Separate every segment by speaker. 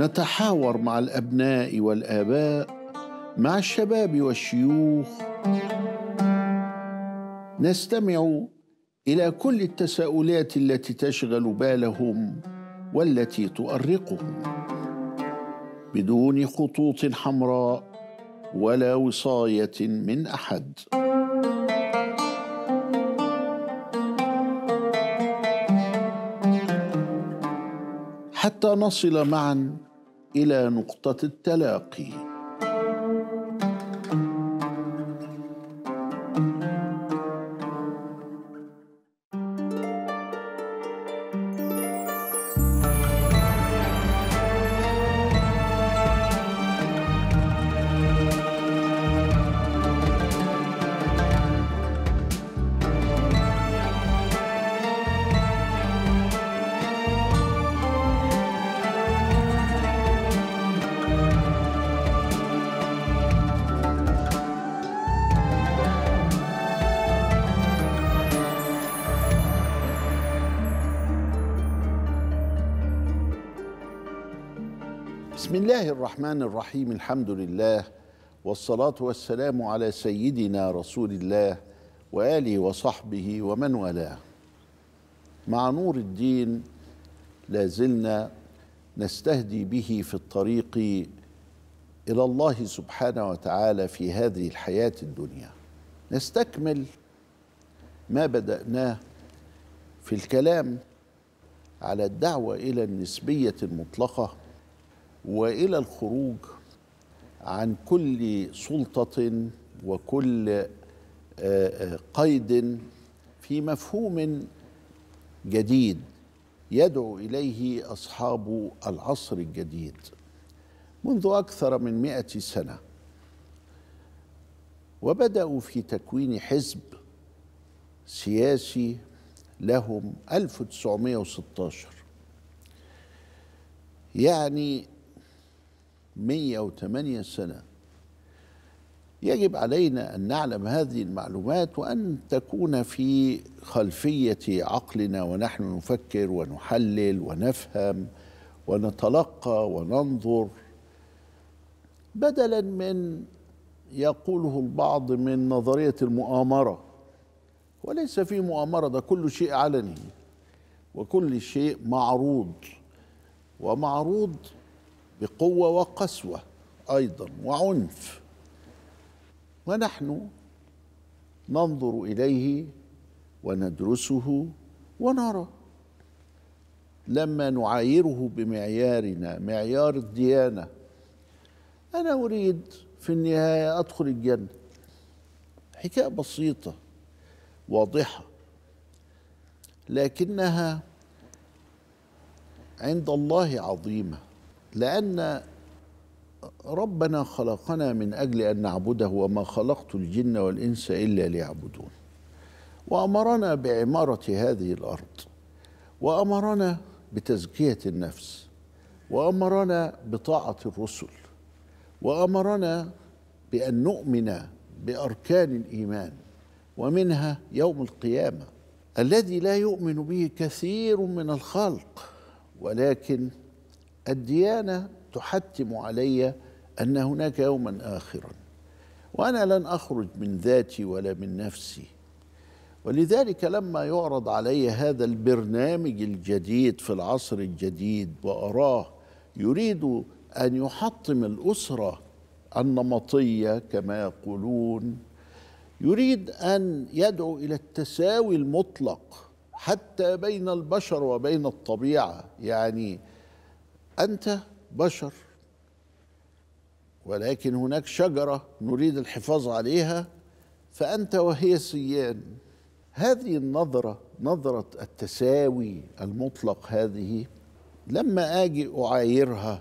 Speaker 1: نتحاور مع الابناء والاباء مع الشباب والشيوخ نستمع الى كل التساؤلات التي تشغل بالهم والتي تؤرقهم بدون خطوط حمراء ولا وصايه من احد حتى نصل معا الى نقطه التلاقي بسم الله الرحمن الرحيم الحمد لله والصلاة والسلام على سيدنا رسول الله وآله وصحبه ومن والاه مع نور الدين لازلنا نستهدي به في الطريق إلى الله سبحانه وتعالى في هذه الحياة الدنيا نستكمل ما بدأناه في الكلام على الدعوة إلى النسبية المطلقة والى الخروج عن كل سلطه وكل آه، آه، قيد في مفهوم جديد يدعو اليه اصحاب العصر الجديد منذ اكثر من مائه سنه وبداوا في تكوين حزب سياسي لهم 1916 يعني 108 سنة يجب علينا أن نعلم هذه المعلومات وأن تكون في خلفية عقلنا ونحن نفكر ونحلل ونفهم ونتلقى وننظر بدلا من يقوله البعض من نظرية المؤامرة وليس في مؤامرة ده كل شيء علني وكل شيء معروض ومعروض بقوه وقسوه ايضا وعنف ونحن ننظر اليه وندرسه ونرى لما نعايره بمعيارنا معيار الديانه انا اريد في النهايه ادخل الجنه حكايه بسيطه واضحه لكنها عند الله عظيمه لأن ربنا خلقنا من أجل أن نعبده وما خلقت الجن والإنس إلا ليعبدون وأمرنا بعمارة هذه الأرض وأمرنا بتزكية النفس وأمرنا بطاعة الرسل وأمرنا بأن نؤمن بأركان الإيمان ومنها يوم القيامة الذي لا يؤمن به كثير من الخلق ولكن الديانة تحتم علي أن هناك يوما آخرا وأنا لن أخرج من ذاتي ولا من نفسي ولذلك لما يعرض علي هذا البرنامج الجديد في العصر الجديد وأراه يريد أن يحطم الأسرة النمطية كما يقولون يريد أن يدعو إلى التساوي المطلق حتى بين البشر وبين الطبيعة يعني انت بشر ولكن هناك شجره نريد الحفاظ عليها فانت وهي سيان هذه النظره نظره التساوي المطلق هذه لما اجي اعايرها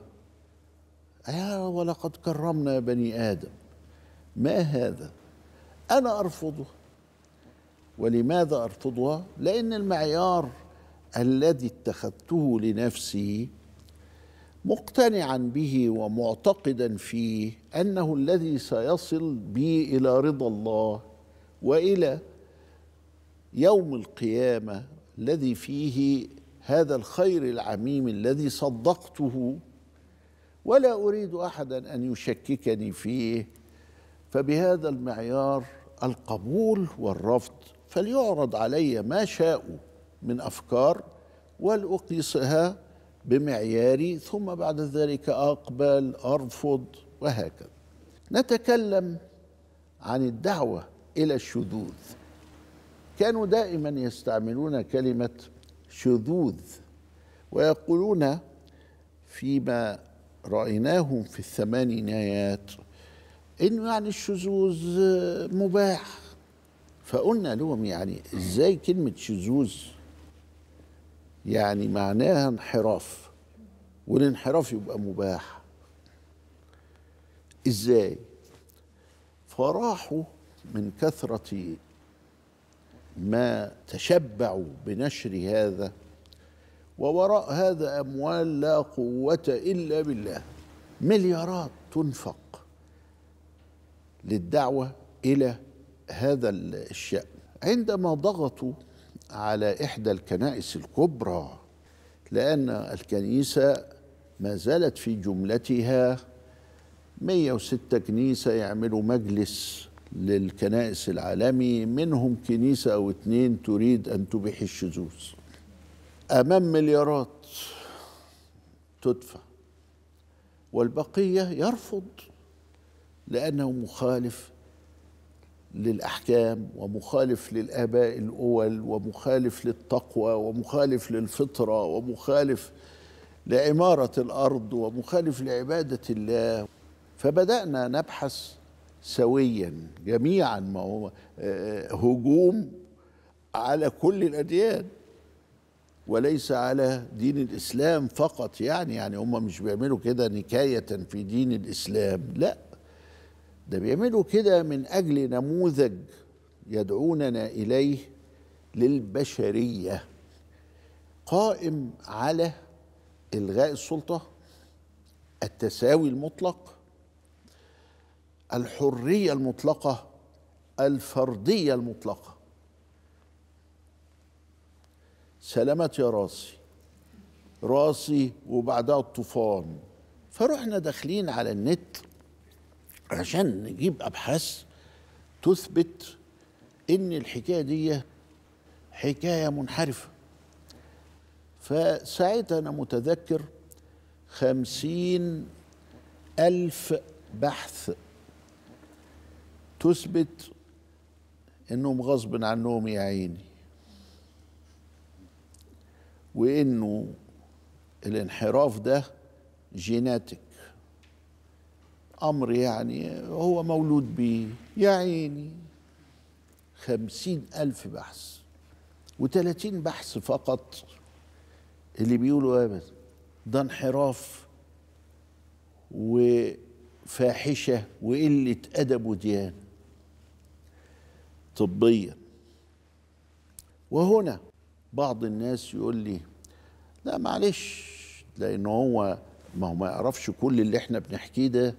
Speaker 1: يا ولقد كرمنا بني ادم ما هذا انا ارفضه ولماذا ارفضها لان المعيار الذي اتخذته لنفسي مقتنعا به ومعتقدا فيه انه الذي سيصل بي الى رضا الله والى يوم القيامه الذي فيه هذا الخير العميم الذي صدقته ولا اريد احدا ان يشككني فيه فبهذا المعيار القبول والرفض فليعرض علي ما شاءوا من افكار ولاقيسها بمعياري ثم بعد ذلك اقبل ارفض وهكذا نتكلم عن الدعوه الى الشذوذ كانوا دائما يستعملون كلمه شذوذ ويقولون فيما رايناهم في الثمانينيات انه يعني الشذوذ مباح فقلنا لهم يعني ازاي كلمه شذوذ يعني معناها انحراف والانحراف يبقى مباح ازاي فراحوا من كثرة ما تشبعوا بنشر هذا ووراء هذا أموال لا قوة إلا بالله مليارات تنفق للدعوة إلى هذا الشأن عندما ضغطوا على إحدى الكنائس الكبرى لأن الكنيسة ما زالت في جملتها 106 كنيسة يعملوا مجلس للكنائس العالمي منهم كنيسة أو اثنين تريد أن تبيح الشذوذ أمام مليارات تدفع والبقية يرفض لأنه مخالف للاحكام ومخالف للاباء الاول ومخالف للتقوى ومخالف للفطره ومخالف لعماره الارض ومخالف لعباده الله فبدانا نبحث سويا جميعا ما هو آه، هجوم على كل الاديان وليس على دين الاسلام فقط يعني يعني هم مش بيعملوا كده نكايه في دين الاسلام لا ده بيعملوا كده من أجل نموذج يدعوننا إليه للبشرية قائم على إلغاء السلطة التساوي المطلق الحرية المطلقة الفردية المطلقة سلامت يا راسي راسي وبعدها الطوفان فرحنا داخلين على النت عشان نجيب ابحاث تثبت ان الحكايه دي حكايه منحرفه فساعتها انا متذكر خمسين الف بحث تثبت انهم غصب عنهم يا عيني وانه الانحراف ده جيناتك امر يعني هو مولود بيه يا عيني خمسين الف بحث وثلاثين بحث فقط اللي بيقولوا ابدا إيه ده انحراف وفاحشه وقله ادب وديانه طبيا وهنا بعض الناس يقول لي لا معلش لان هو ما هو ما يعرفش كل اللي احنا بنحكيه ده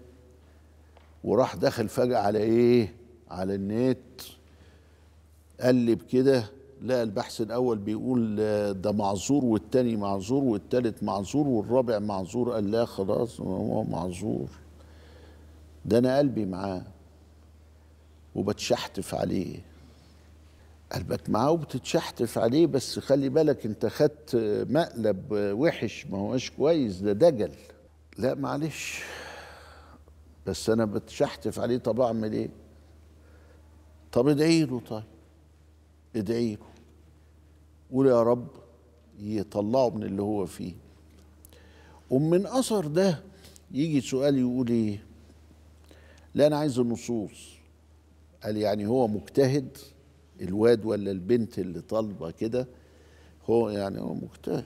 Speaker 1: وراح دخل فجأة على ايه على النت قلب كده لا البحث الاول بيقول آه، ده معذور والتاني معذور والتالت معذور والرابع معذور قال لا خلاص هو معذور ده انا قلبي معاه وبتشحتف عليه قلبك معاه وبتتشحتف عليه بس خلي بالك انت خدت مقلب وحش ما هوش كويس ده دجل لا معلش بس انا بتشحتف عليه طب اعمل ايه طب ادعي له طيب ادعي له قول يا رب يطلعه من اللي هو فيه ومن اثر ده يجي سؤال يقول ايه لا انا عايز النصوص قال يعني هو مجتهد الواد ولا البنت اللي طالبه كده هو يعني هو مجتهد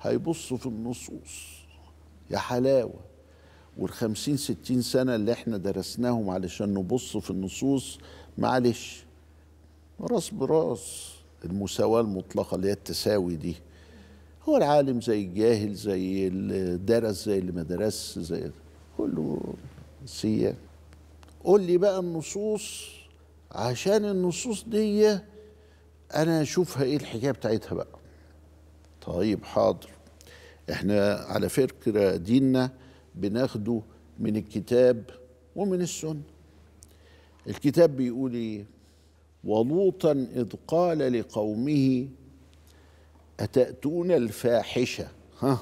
Speaker 1: هيبصوا في النصوص يا حلاوه والخمسين ستين سنة اللي احنا درسناهم علشان نبص في النصوص معلش راس براس المساواة المطلقة اللي هي التساوي دي هو العالم زي الجاهل زي اللي درس زي اللي ما درس زي كله سيا قول لي بقى النصوص عشان النصوص دي انا اشوفها ايه الحكايه بتاعتها بقى طيب حاضر احنا على فكره ديننا بناخده من الكتاب ومن السنة الكتاب بيقول ايه ولوطا اذ قال لقومه اتاتون الفاحشه ها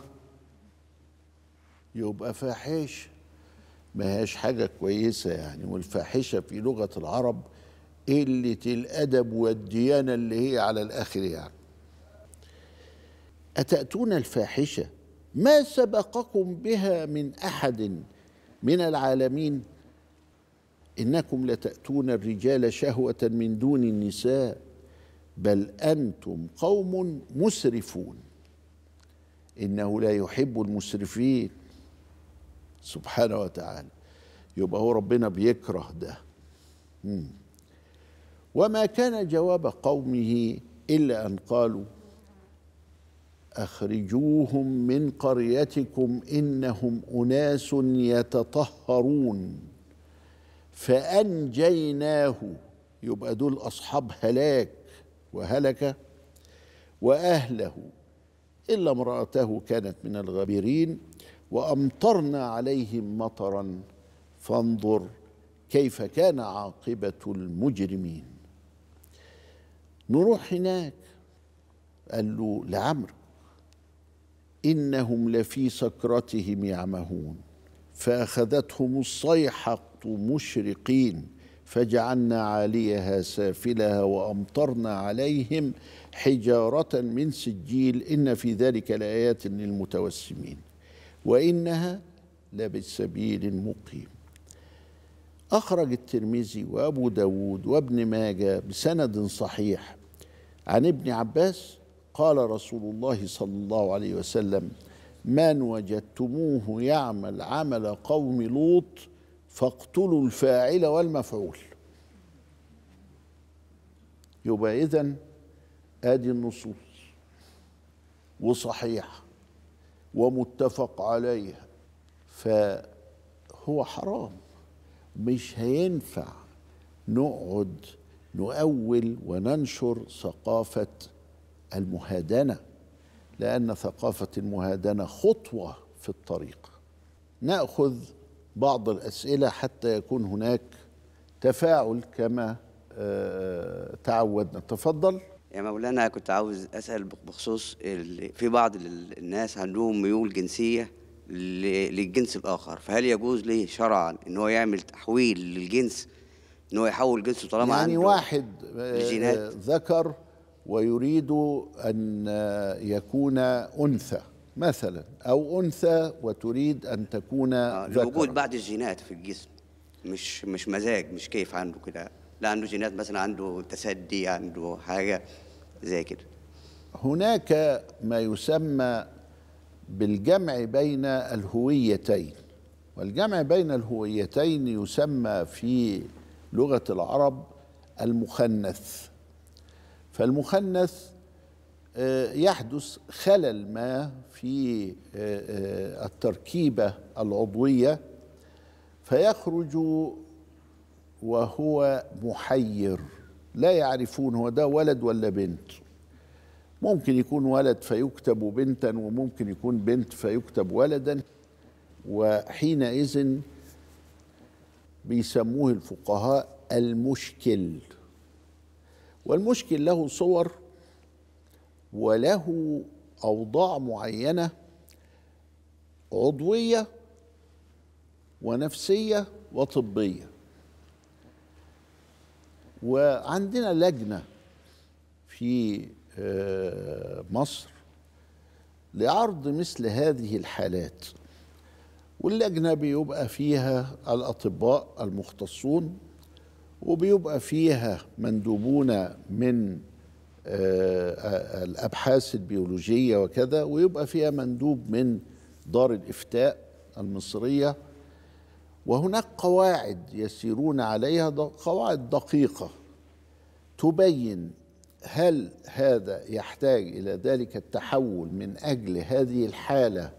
Speaker 1: يبقى فاحشه ما هيش حاجه كويسه يعني والفاحشه في لغه العرب قله الادب والديانه اللي هي على الاخر يعني اتاتون الفاحشه ما سبقكم بها من احد من العالمين انكم لتاتون الرجال شهوه من دون النساء بل انتم قوم مسرفون انه لا يحب المسرفين سبحانه وتعالى يبقى هو ربنا بيكره ده وما كان جواب قومه الا ان قالوا اخرجوهم من قريتكم انهم اناس يتطهرون فانجيناه يبقى دول اصحاب هلاك وهلك واهله الا امراته كانت من الغابرين وامطرنا عليهم مطرا فانظر كيف كان عاقبه المجرمين نروح هناك قال له لعمرو انهم لفي سكرتهم يعمهون فاخذتهم الصيحه مشرقين فجعلنا عاليها سافلها وامطرنا عليهم حجاره من سجيل ان في ذلك لايات للمتوسمين وانها لبسبيل مقيم اخرج الترمذي وابو داود وابن ماجه بسند صحيح عن ابن عباس قال رسول الله صلى الله عليه وسلم من وجدتموه يعمل عمل قوم لوط فاقتلوا الفاعل والمفعول يبقى اذا ادي النصوص وصحيح ومتفق عليها فهو حرام مش هينفع نقعد نؤول وننشر ثقافه المهادنه لان ثقافه المهادنه خطوه في الطريق ناخذ بعض الاسئله حتى يكون هناك تفاعل كما آه، تعودنا تفضل يا مولانا كنت عاوز اسال بخصوص في بعض الناس عندهم ميول جنسيه للجنس الاخر فهل يجوز ليه شرعا ان هو يعمل تحويل للجنس ان هو يحول جنسه طالما يعني عنده واحد آه، آه، ذكر ويريد أن يكون أنثى مثلا أو أنثى وتريد أن تكون آه، الوجود بعض الجينات في الجسم مش مش مزاج مش كيف عنده كده لا عنده جينات مثلا عنده تسدي عنده حاجة زي كده هناك ما يسمى بالجمع بين الهويتين والجمع بين الهويتين يسمى في لغة العرب المخنث فالمخنث آه، يحدث خلل ما في آه، آه، التركيبة العضوية فيخرج وهو محير لا يعرفون هو ده ولد ولا بنت ممكن يكون ولد فيكتب بنتا وممكن يكون بنت فيكتب ولدا وحينئذ بيسموه الفقهاء المشكل والمشكل له صور وله أوضاع معينة عضوية ونفسية وطبية وعندنا لجنة في آه، مصر لعرض مثل هذه الحالات واللجنة بيبقى فيها الأطباء المختصون وبيبقى فيها مندوبون من آه، الابحاث البيولوجيه وكذا ويبقى فيها مندوب من دار الافتاء المصريه وهناك قواعد يسيرون عليها قواعد دقيقه تبين هل هذا يحتاج الى ذلك التحول من اجل هذه الحاله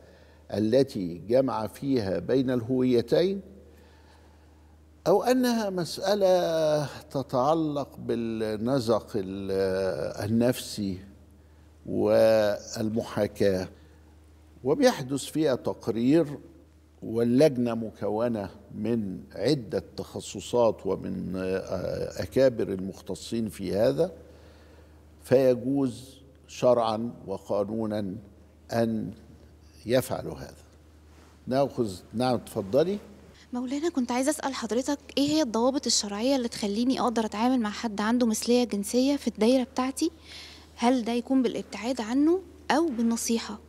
Speaker 1: التي جمع فيها بين الهويتين أو أنها مسألة تتعلق بالنزق النفسي والمحاكاة وبيحدث فيها تقرير واللجنة مكونة من عدة تخصصات ومن آه، أكابر المختصين في هذا فيجوز شرعا وقانونا أن يفعلوا هذا ناخذ نعم تفضلي
Speaker 2: مولانا كنت عايزه اسال حضرتك ايه هي الضوابط الشرعيه اللي تخليني اقدر اتعامل مع حد عنده مثليه جنسيه في الدايره بتاعتي هل ده يكون بالابتعاد عنه او بالنصيحه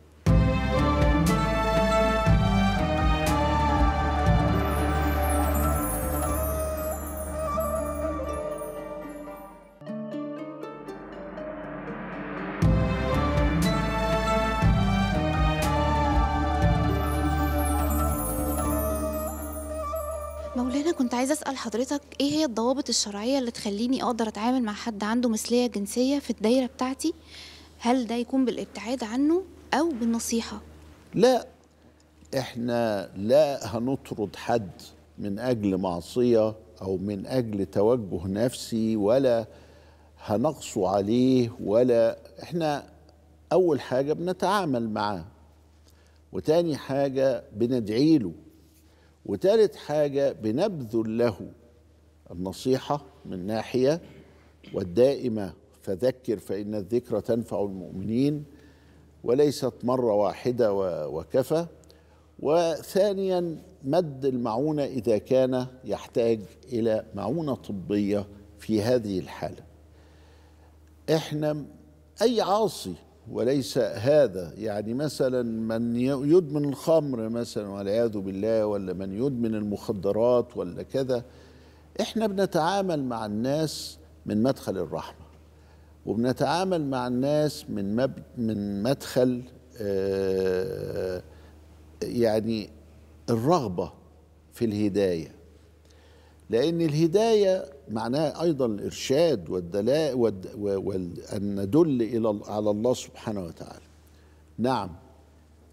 Speaker 2: مولانا كنت عايزه اسال حضرتك ايه هي الضوابط الشرعيه اللي تخليني اقدر اتعامل مع حد عنده مثليه جنسيه في الدايره بتاعتي هل ده يكون بالابتعاد عنه او بالنصيحه
Speaker 1: لا احنا لا هنطرد حد من اجل معصيه او من اجل توجه نفسي ولا هنقسو عليه ولا احنا اول حاجه بنتعامل معاه وتاني حاجه بندعي له وتالت حاجة بنبذل له النصيحة من ناحية والدائمة فذكر فإن الذكر تنفع المؤمنين وليست مرة واحدة وكفى وثانيا مد المعونة إذا كان يحتاج إلى معونة طبية في هذه الحالة احنا أي عاصي وليس هذا يعني مثلا من يدمن الخمر مثلا والعياذ بالله ولا من يدمن المخدرات ولا كذا احنا بنتعامل مع الناس من مدخل الرحمه وبنتعامل مع الناس من مب... من مدخل آه، يعني الرغبه في الهدايه لان الهدايه معناه أيضا الإرشاد والدلاء وأن ندل إلى على الله سبحانه وتعالى نعم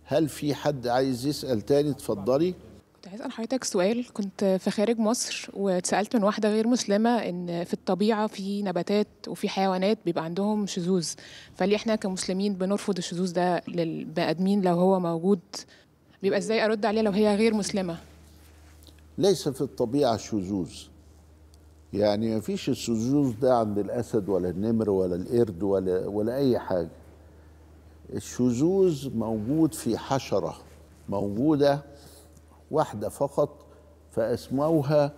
Speaker 1: هل في حد عايز يسأل تاني اتفضلي
Speaker 2: كنت عايز اسال حضرتك سؤال كنت في خارج مصر واتسالت من واحده غير مسلمه ان في الطبيعه في نباتات وفي حيوانات بيبقى عندهم شذوذ فليه احنا كمسلمين بنرفض الشذوذ ده للبني ادمين لو هو موجود بيبقى ازاي ارد عليه لو هي غير مسلمه
Speaker 1: ليس في الطبيعه شذوذ يعني ما فيش الشذوذ ده عند الاسد ولا النمر ولا القرد ولا ولا اي حاجه الشذوذ موجود في حشره موجوده واحده فقط فاسموها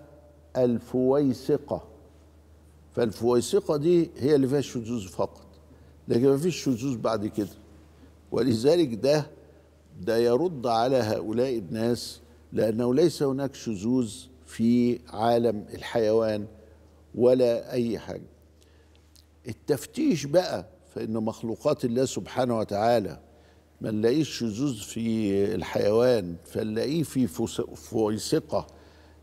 Speaker 1: الفويسقه فالفويسقه دي هي اللي فيها الشذوذ فقط لكن ما فيش شذوذ بعد كده ولذلك ده ده يرد على هؤلاء الناس لانه ليس هناك شذوذ في عالم الحيوان ولا أي حاجة التفتيش بقى فإن مخلوقات الله سبحانه وتعالى ما نلاقيش شذوذ في الحيوان فنلاقيه في فويسقة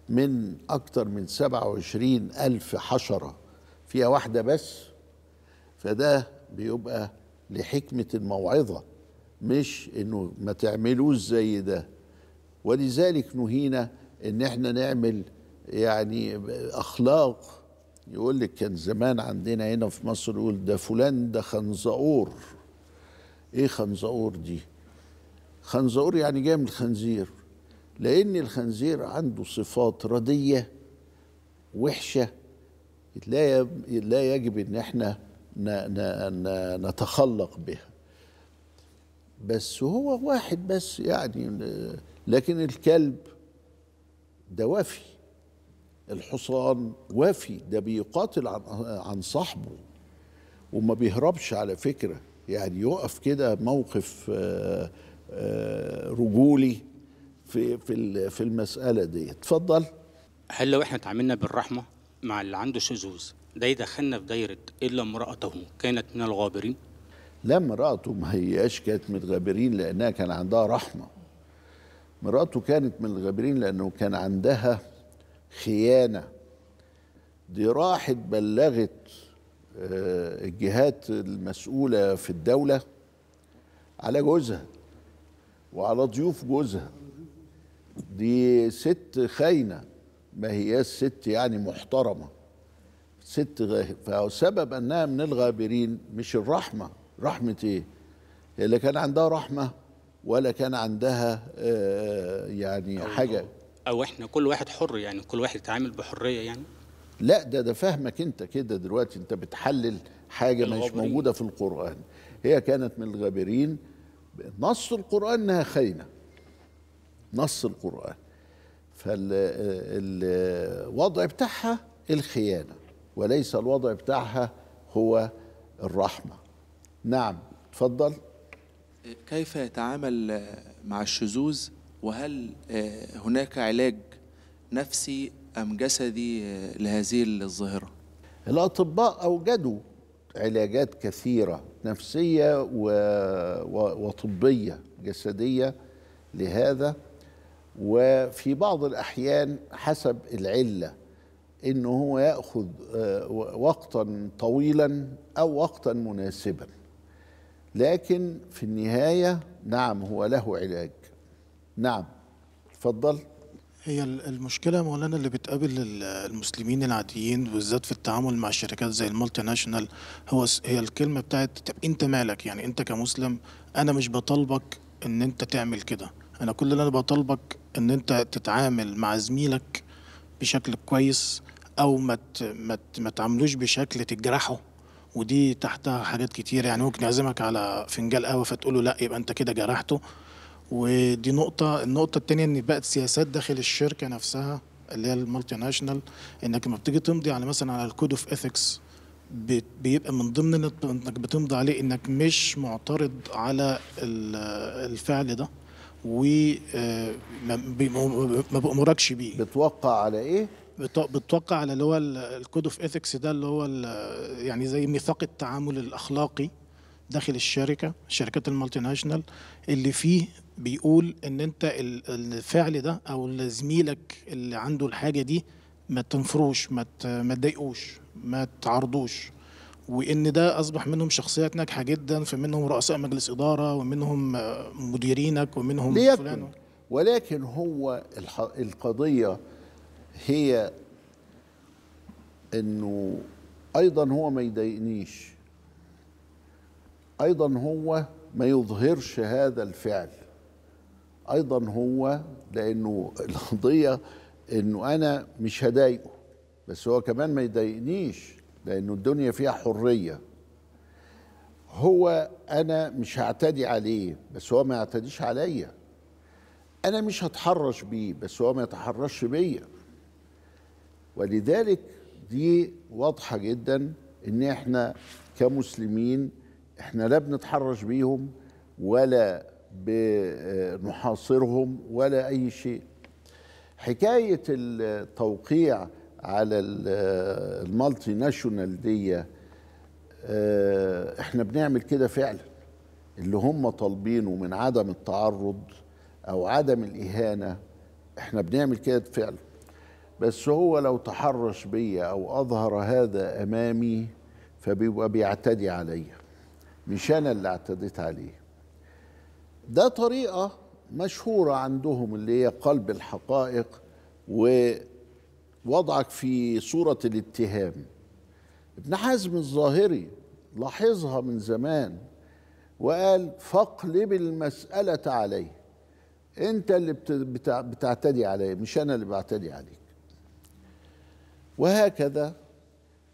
Speaker 1: من اكثر من 27 ألف حشرة فيها واحدة بس فده بيبقى لحكمة الموعظة مش إنه ما تعملوش زي ده ولذلك نهينا إن إحنا نعمل يعني أخلاق يقول لك كان زمان عندنا هنا في مصر يقول ده فلان ده خنزقور ايه خنزقور دي خنزقور يعني جاي من الخنزير لان الخنزير عنده صفات رديه وحشه لا لا يجب ان احنا نتخلق بها بس هو واحد بس يعني لكن الكلب ده وفي الحصان وافي ده بيقاتل عن عن صاحبه وما بيهربش على فكره يعني يقف كده موقف آه، آه، رجولي في في في المساله دي اتفضل
Speaker 2: هل لو احنا تعاملنا بالرحمه مع اللي عنده شذوذ ده يدخلنا في دايره الا امراته كانت من الغابرين
Speaker 1: لا امراته ما هياش كانت من الغابرين لانها كان عندها رحمه مراته كانت من الغابرين لانه كان عندها خيانه دي راحت بلغت آه، الجهات المسؤوله في الدوله على جوزها وعلى ضيوف جوزها دي ست خاينه ما هياش ست يعني محترمه ست فسبب انها من الغابرين مش الرحمه رحمه ايه اللي كان عندها رحمه ولا كان عندها آه، يعني طيب. حاجه
Speaker 2: او احنا كل واحد حر يعني كل واحد يتعامل بحريه يعني
Speaker 1: لا ده ده فهمك انت كده دلوقتي انت بتحلل حاجه مش موجوده في القران هي كانت من الغابرين نص القران انها خاينه نص القران فالوضع بتاعها الخيانه وليس الوضع بتاعها هو الرحمه نعم اتفضل كيف يتعامل مع الشذوذ وهل آه، هناك علاج نفسي أم جسدي آه، لهذه الظاهرة؟ الأطباء أوجدوا علاجات كثيرة نفسية وطبية جسدية لهذا وفي بعض الأحيان حسب العلة إنه هو يأخذ آه، وقتا طويلا أو وقتا مناسبا لكن في
Speaker 2: النهاية نعم هو له علاج نعم تفضل هي المشكلة مولانا اللي بتقابل المسلمين العاديين بالذات في التعامل مع الشركات زي المالتي ناشونال هو هي الكلمة بتاعت طب أنت مالك يعني أنت كمسلم أنا مش بطالبك إن أنت تعمل كده أنا كل اللي أنا بطالبك إن أنت تتعامل مع زميلك بشكل كويس أو ما ما تعاملوش بشكل تجرحه ودي تحتها حاجات كتير يعني ممكن يعزمك على فنجان قهوة فتقول له لا يبقى أنت كده جرحته ودي نقطة النقطة التانية ان بقت سياسات داخل الشركة نفسها اللي هي المالتي ناشونال انك لما بتيجي تمضي على مثلا على الكود اوف اثكس بيبقى من ضمن انك بتمضي عليه انك مش معترض على الفعل ده و آه، ما بامركش بيه بتوقع على ايه؟ بتوقع على اللي هو الكود اوف اثكس ده اللي هو يعني زي ميثاق التعامل الاخلاقي داخل الشركه شركات المالتي ناشونال اللي فيه بيقول ان انت الفعل ده او زميلك اللي عنده الحاجه دي ما تنفروش ما تضايقوش ما تعرضوش وان ده اصبح منهم شخصيات ناجحه جدا فمنهم رؤساء مجلس اداره ومنهم مديرينك ومنهم فلان
Speaker 1: ولكن هو القضيه هي انه ايضا هو ما يضايقنيش ايضا هو ما يظهرش هذا الفعل ايضا هو لانه القضيه انه انا مش هضايقه بس هو كمان ما يضايقنيش لانه الدنيا فيها حريه هو انا مش هعتدي عليه بس هو ما يعتديش عليا انا مش هتحرش بيه بس هو ما يتحرش بيا ولذلك دي واضحه جدا ان احنا كمسلمين احنا لا بنتحرش بيهم ولا بنحاصرهم ولا أي شيء حكاية التوقيع على المالتي ناشونال دي آه، احنا بنعمل كده فعلا اللي هم طالبينه من عدم التعرض او عدم الاهانه احنا بنعمل كده فعلا بس هو لو تحرش بيا او اظهر هذا امامي فبيبقى بيعتدي عليا مش انا اللي اعتديت عليه ده طريقة مشهورة عندهم اللي هي قلب الحقائق ووضعك في صورة الاتهام ابن حزم الظاهري لاحظها من زمان وقال فاقلب المسألة عليه انت اللي بتعتدي عليه مش انا اللي بعتدي عليك وهكذا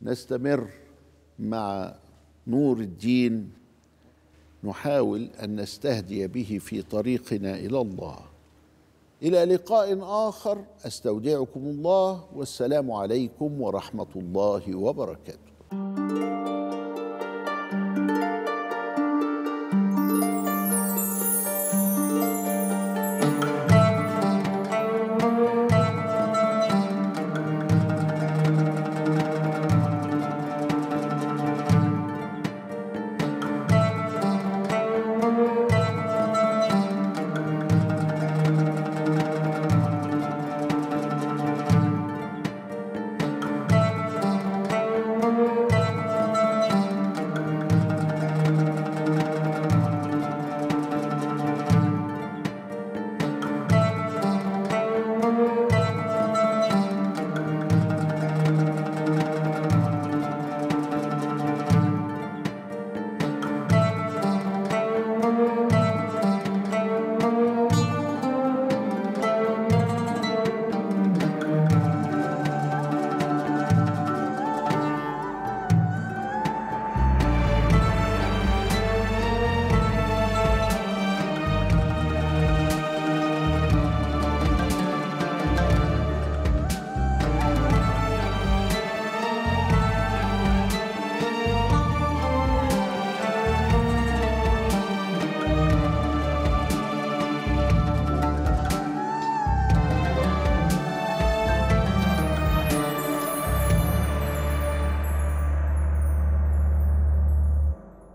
Speaker 1: نستمر مع نور الدين نحاول ان نستهدي به في طريقنا الى الله الى لقاء اخر استودعكم الله والسلام عليكم ورحمه الله وبركاته